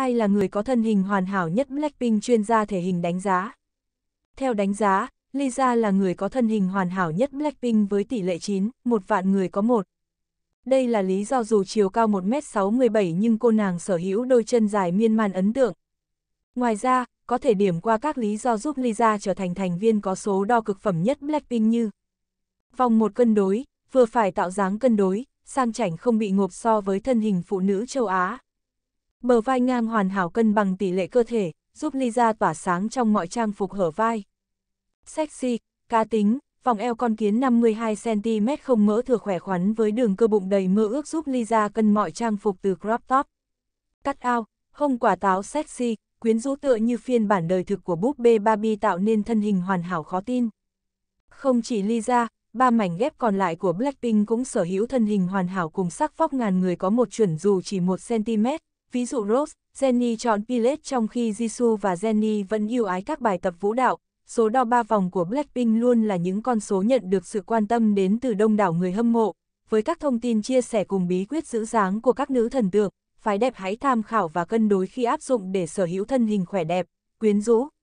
ai là người có thân hình hoàn hảo nhất Blackpink chuyên gia thể hình đánh giá. Theo đánh giá, Lisa là người có thân hình hoàn hảo nhất Blackpink với tỷ lệ 9, một vạn người có một. Đây là lý do dù chiều cao 1m67 nhưng cô nàng sở hữu đôi chân dài miên man ấn tượng. Ngoài ra, có thể điểm qua các lý do giúp Lisa trở thành thành viên có số đo cực phẩm nhất Blackpink như Vòng một cân đối, vừa phải tạo dáng cân đối, sang chảnh không bị ngộp so với thân hình phụ nữ châu Á. Bờ vai ngang hoàn hảo cân bằng tỷ lệ cơ thể, giúp Lisa tỏa sáng trong mọi trang phục hở vai. Sexy, cá tính, vòng eo con kiến 52cm không mỡ thừa khỏe khoắn với đường cơ bụng đầy mơ ước giúp Lisa cân mọi trang phục từ crop top. Cắt ao, không quả táo sexy, quyến rũ tựa như phiên bản đời thực của búp bê Barbie tạo nên thân hình hoàn hảo khó tin. Không chỉ Lisa, ba mảnh ghép còn lại của Blackpink cũng sở hữu thân hình hoàn hảo cùng sắc vóc ngàn người có một chuẩn dù chỉ 1cm, Ví dụ Rose, Jenny chọn Pilate trong khi Jisoo và Jenny vẫn yêu ái các bài tập vũ đạo. Số đo 3 vòng của Blackpink luôn là những con số nhận được sự quan tâm đến từ đông đảo người hâm mộ. Với các thông tin chia sẻ cùng bí quyết giữ dáng của các nữ thần tượng, phái đẹp hãy tham khảo và cân đối khi áp dụng để sở hữu thân hình khỏe đẹp, quyến rũ.